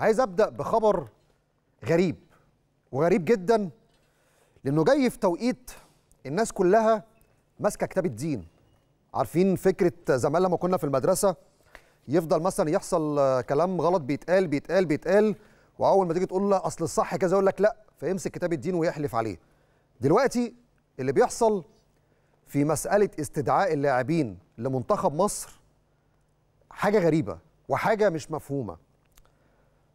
عايز ابدا بخبر غريب وغريب جدا لانه جاي في توقيت الناس كلها ماسكه كتاب الدين عارفين فكره زمان لما كنا في المدرسه يفضل مثلا يحصل كلام غلط بيتقال بيتقال بيتقال واول ما تيجي تقول له اصل الصح كذا يقول لك لا فيمسك كتاب الدين ويحلف عليه دلوقتي اللي بيحصل في مساله استدعاء اللاعبين لمنتخب مصر حاجه غريبه وحاجه مش مفهومه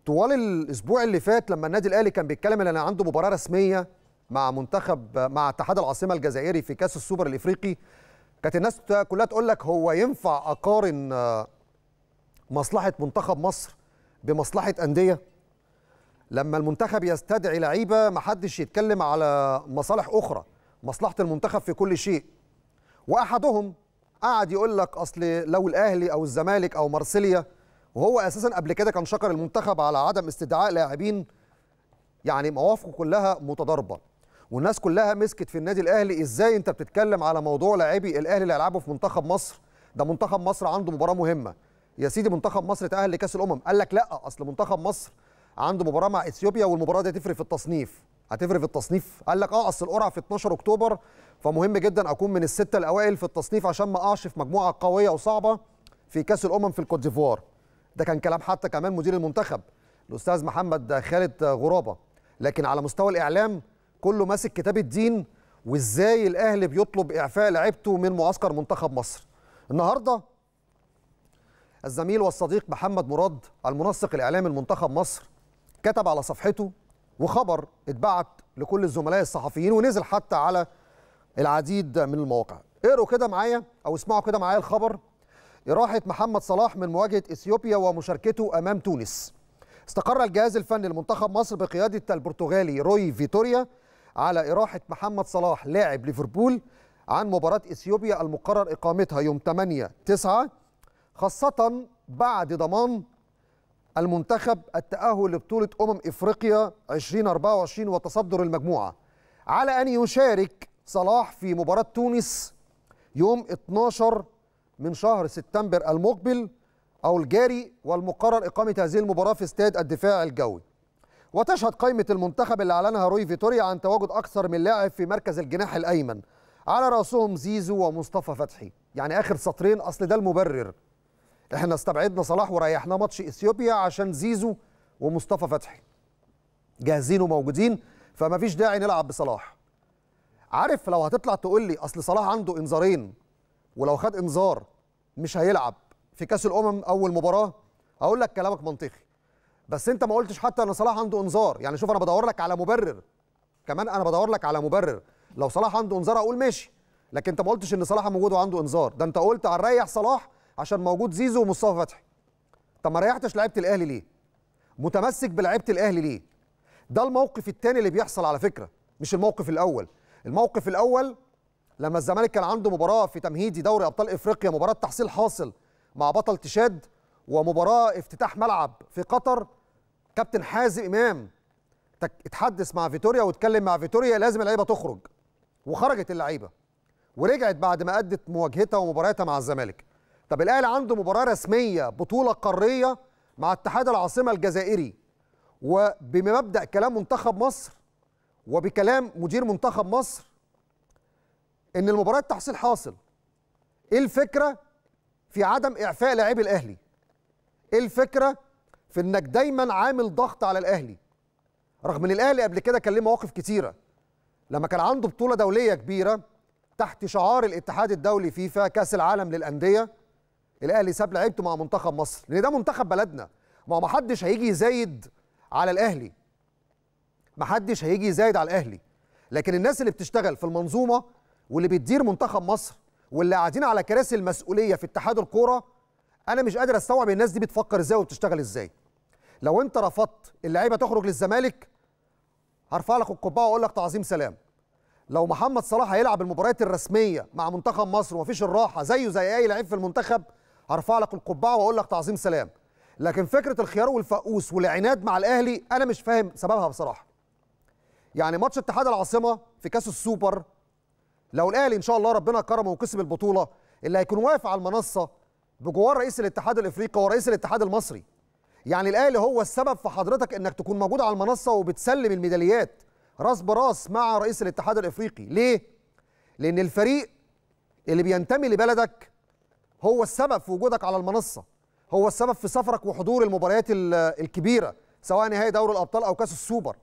طوال الاسبوع اللي فات لما النادي الاهلي كان بيتكلم ان عنده مباراه رسميه مع منتخب مع اتحاد العاصمه الجزائري في كاس السوبر الافريقي كانت الناس كلها تقول لك هو ينفع اقارن آه، مصلحه منتخب مصر بمصلحه انديه لما المنتخب يستدعي لعيبه ما حدش يتكلم على مصالح اخرى مصلحه المنتخب في كل شيء واحدهم قعد يقول لك اصل لو الاهلي او الزمالك او مارسيليا وهو اساسا قبل كده كان شكر المنتخب على عدم استدعاء لاعبين يعني موافقه كلها متضاربه والناس كلها مسكت في النادي الاهلي ازاي انت بتتكلم على موضوع لاعبي الاهلي اللي هيلعبوا في منتخب مصر ده منتخب مصر عنده مباراه مهمه يا سيدي منتخب مصر تاهل لكاس الامم قال لك لا اصل منتخب مصر عنده مباراه مع اثيوبيا والمباراه دي هتفرق في التصنيف هتفرق في التصنيف قال لك اه اصل القرعه في 12 اكتوبر فمهم جدا اكون من السته الاوائل في التصنيف عشان ما اقعش في مجموعه قويه وصعبه في كاس الامم في الكوت ديفوار ده كان كلام حتى كمان مدير المنتخب الاستاذ محمد خالد غرابه لكن على مستوى الاعلام كله ماسك كتاب الدين وازاي الاهلي بيطلب اعفاء لعيبته من معسكر منتخب مصر النهارده الزميل والصديق محمد مراد المنسق الاعلامي لمنتخب مصر كتب على صفحته وخبر اتبعت لكل الزملاء الصحفيين ونزل حتى على العديد من المواقع اقروا كده معايا او اسمعوا كده معايا الخبر إراحة محمد صلاح من مواجهة إثيوبيا ومشاركته أمام تونس استقر الجهاز الفني لمنتخب مصر بقيادة البرتغالي روي فيتوريا على إراحة محمد صلاح لاعب ليفربول عن مباراة إثيوبيا المقرر إقامتها يوم 8 9 خاصة بعد ضمان المنتخب التأهل لبطولة أمم إفريقيا 2024 وتصدر المجموعة على أن يشارك صلاح في مباراة تونس يوم 12 من شهر سبتمبر المقبل أو الجاري والمقرر إقامة هذه المباراة في استاد الدفاع الجوي وتشهد قائمة المنتخب اللي أعلنها روي فيتوريا عن تواجد أكثر من لاعب في مركز الجناح الأيمن على رأسهم زيزو ومصطفى فتحي يعني آخر سطرين أصل ده المبرر احنا استبعدنا صلاح وريحناه ماتش اثيوبيا عشان زيزو ومصطفى فتحي جاهزين وموجودين فما فيش داعي نلعب بصلاح عارف لو هتطلع تقول لي اصل صلاح عنده انذارين ولو خد انذار مش هيلعب في كاس الامم اول مباراه هقول لك كلامك منطقي بس انت ما قلتش حتى ان صلاح عنده انذار يعني شوف انا بدور لك على مبرر كمان انا بدور لك على مبرر لو صلاح عنده انذار اقول ماشي لكن انت ما قلتش ان صلاح موجود وعنده انذار ده انت قلت هنريح صلاح عشان موجود زيزو ومصطفى فتحي طب ما ريحتش لعيبه الاهلي ليه متمسك بلعيبه الاهلي ليه ده الموقف الثاني اللي بيحصل على فكره مش الموقف الاول الموقف الاول لما الزمالك كان عنده مباراه في تمهيدي دوري ابطال افريقيا مباراه تحصيل حاصل مع بطل تشاد ومباراه افتتاح ملعب في قطر كابتن حازم امام اتحدث مع فيتوريا واتكلم مع فيتوريا لازم اللعيبه تخرج وخرجت اللعيبه ورجعت بعد ما ادت مواجهتها ومباراتها مع الزمالك طب الاهلي عنده مباراه رسميه بطوله قاريه مع اتحاد العاصمه الجزائري وبمبدا كلام منتخب مصر وبكلام مدير منتخب مصر ان المباراه التحصيل حاصل ايه الفكره في عدم اعفاء لاعبي الاهلي ايه الفكره في انك دايما عامل ضغط على الاهلي رغم ان الاهلي قبل كده كان ليه مواقف كتيره لما كان عنده بطوله دوليه كبيره تحت شعار الاتحاد الدولي فيفا كاس العالم للانديه الاهلي ساب لعيبته مع منتخب مصر لان ده منتخب بلدنا ما هو محدش هيجي يزايد على الاهلي محدش هيجي يزايد على الاهلي لكن الناس اللي بتشتغل في المنظومه واللي بيدير منتخب مصر واللي قاعدين على كراسي المسؤوليه في اتحاد الكوره انا مش قادر استوعب الناس دي بتفكر ازاي وبتشتغل ازاي لو انت رفضت اللعيبه تخرج للزمالك هرفع لك القبعه واقول لك تعظيم سلام لو محمد صلاح هيلعب المباريات الرسميه مع منتخب مصر ومفيش الراحه زيه زي اي لعيب في المنتخب هرفع لك القبعه واقول لك تعظيم سلام لكن فكره الخيار والفقوس والعناد مع الاهلي انا مش فاهم سببها بصراحه يعني ماتش اتحاد العاصمه في كاس السوبر لو الاهلي ان شاء الله ربنا كرمه وكسب البطوله اللي هيكون واقف على المنصه بجوار رئيس الاتحاد الافريقي ورئيس الاتحاد المصري يعني الاهلي هو السبب في حضرتك انك تكون موجود على المنصه وبتسلم الميداليات راس براس مع رئيس الاتحاد الافريقي ليه لان الفريق اللي بينتمي لبلدك هو السبب في وجودك على المنصه هو السبب في سفرك وحضور المباريات الكبيره سواء نهائي دوري الابطال او كاس السوبر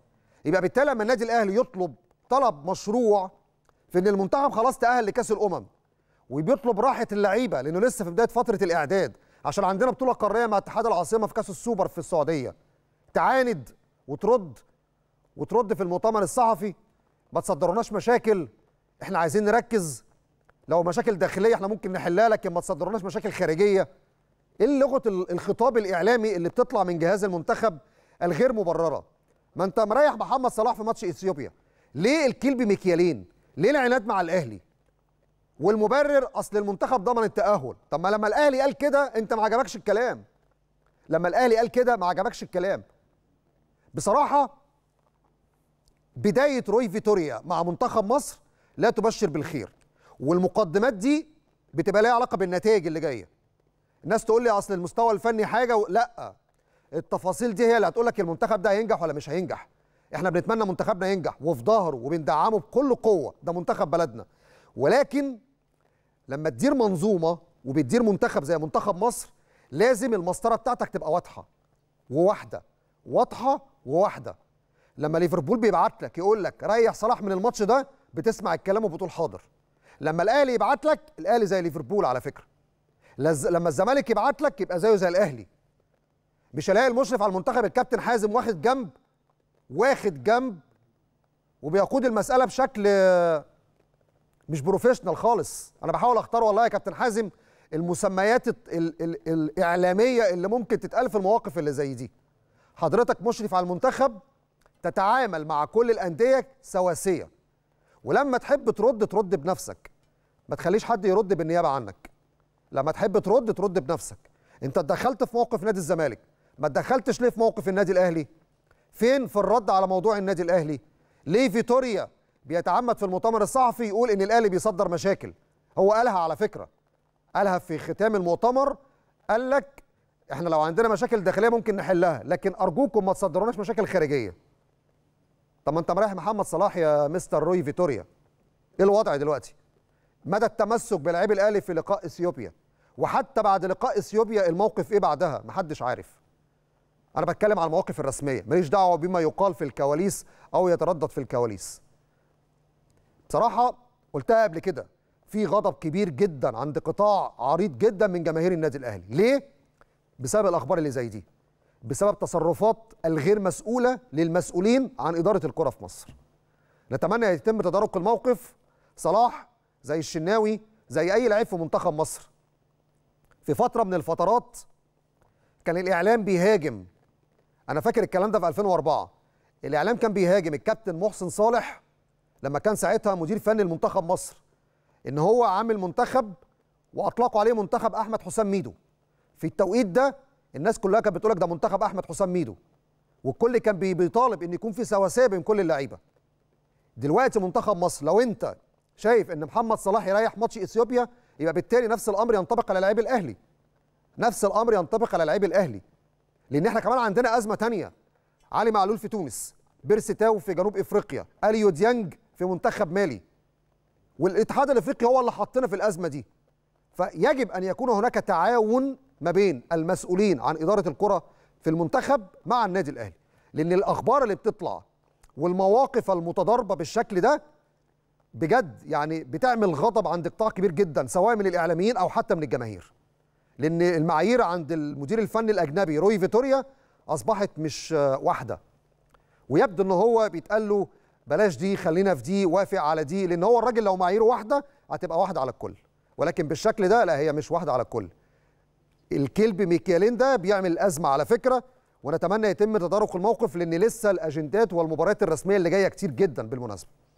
يبقى بالتالي لما النادي الاهلي يطلب طلب مشروع في ان المنتخب خلاص تاهل لكاس الامم وبيطلب راحه اللعيبه لانه لسه في بدايه فتره الاعداد عشان عندنا بطوله قاريه مع اتحاد العاصمه في كاس السوبر في السعوديه تعاند وترد وترد في المؤتمر الصحفي ما تصدروناش مشاكل احنا عايزين نركز لو مشاكل داخليه احنا ممكن نحلها لكن ما تصدروناش مشاكل خارجيه ايه لغه الخطاب الاعلامي اللي بتطلع من جهاز المنتخب الغير مبرره ما انت مريح محمد صلاح في ماتش اثيوبيا ليه الكيل بمكيالين ليه العناد مع الاهلي والمبرر اصل المنتخب ضمن التاهل طب ما لما الاهلي قال كده انت ما عجبكش الكلام لما الاهلي قال كده ما عجبكش الكلام بصراحه بدايه روي فيتوريا مع منتخب مصر لا تبشر بالخير والمقدمات دي بتبقى ليها علاقه بالنتائج اللي جايه الناس تقول لي اصل المستوى الفني حاجه و... لا التفاصيل دي هي اللي هتقول لك المنتخب ده هينجح ولا مش هينجح احنا بنتمنى منتخبنا ينجح وفي ظهره وبندعمه بكل قوه ده منتخب بلدنا ولكن لما تدير منظومه وبتدير منتخب زي منتخب مصر لازم المسطره بتاعتك تبقى واضحه وواحده واضحه وواحده لما ليفربول بيبعت لك يقول لك ريح صلاح من الماتش ده بتسمع الكلام وبتقول حاضر لما الاهلي يبعت لك الاهلي زي ليفربول على فكره لما الزمالك يبعت لك يبقى زيه زي الاهلي مش هلاقي المشرف على المنتخب الكابتن حازم واخد جنب واخد جنب وبيقود المساله بشكل مش بروفيشنال خالص انا بحاول اختار والله يا كابتن حازم المسميات الـ الـ الاعلاميه اللي ممكن تتقال في المواقف اللي زي دي حضرتك مشرف على المنتخب تتعامل مع كل الانديه سواسيه ولما تحب ترد ترد بنفسك ما تخليش حد يرد بالنيابه عنك لما تحب ترد ترد بنفسك انت اتدخلت في موقف نادي الزمالك ما اتدخلتش ليه في موقف النادي الاهلي فين في الرد على موضوع النادي الاهلي ليه فيتوريا بيتعمد في المؤتمر الصحفي يقول ان الاهلي بيصدر مشاكل هو قالها على فكره قالها في ختام المؤتمر قال لك احنا لو عندنا مشاكل داخليه ممكن نحلها لكن ارجوكم ما تصدروناش مشاكل خارجيه طب ما انت مريح محمد صلاح يا مستر روي فيتوريا ايه الوضع دلوقتي مدى التمسك بلاعبي الاهلي في لقاء اثيوبيا وحتى بعد لقاء اثيوبيا الموقف ايه بعدها محدش عارف انا بتكلم على المواقف الرسميه ماليش دعوه بما يقال في الكواليس او يتردد في الكواليس بصراحه قلتها قبل كده في غضب كبير جدا عند قطاع عريض جدا من جماهير النادي الاهلي ليه بسبب الاخبار اللي زي دي بسبب تصرفات الغير مسؤوله للمسؤولين عن اداره الكره في مصر نتمنى يتم تدارك الموقف صلاح زي الشناوي زي اي لعيب في منتخب مصر في فتره من الفترات كان الاعلام بيهاجم انا فاكر الكلام ده في 2004 الاعلام كان بيهاجم الكابتن محسن صالح لما كان ساعتها مدير فني لمنتخب مصر ان هو عامل منتخب واطلقوا عليه منتخب احمد حسام ميدو في التوقيت ده الناس كلها كانت بتقول لك ده منتخب احمد حسام ميدو والكل كان بيطالب ان يكون في سواسيه بين كل اللعيبه دلوقتي منتخب مصر لو انت شايف ان محمد صلاح يريح ماتش اثيوبيا يبقى بالتالي نفس الامر ينطبق على لعيب الاهلي نفس الامر ينطبق على لعيب الاهلي لان احنا كمان عندنا ازمه تانية علي معلول في تونس تاو في جنوب افريقيا اليو ديانج في منتخب مالي والاتحاد الافريقي هو اللي حطنا في الازمه دي فيجب ان يكون هناك تعاون ما بين المسؤولين عن اداره الكره في المنتخب مع النادي الاهلي لان الاخبار اللي بتطلع والمواقف المتضاربه بالشكل ده بجد يعني بتعمل غضب عند قطاع كبير جدا سواء من الاعلاميين او حتى من الجماهير لان المعايير عند المدير الفني الاجنبي روي فيتوريا اصبحت مش واحده ويبدو ان هو بيتقال له بلاش دي خلينا في دي وافق على دي لان هو الراجل لو معاييره واحده هتبقى واحده على الكل ولكن بالشكل ده لا هي مش واحده على الكل الكلب ميكيالين ده بيعمل ازمه على فكره ونتمنى يتم تدارك الموقف لان لسه الاجندات والمباريات الرسميه اللي جايه كتير جدا بالمناسبه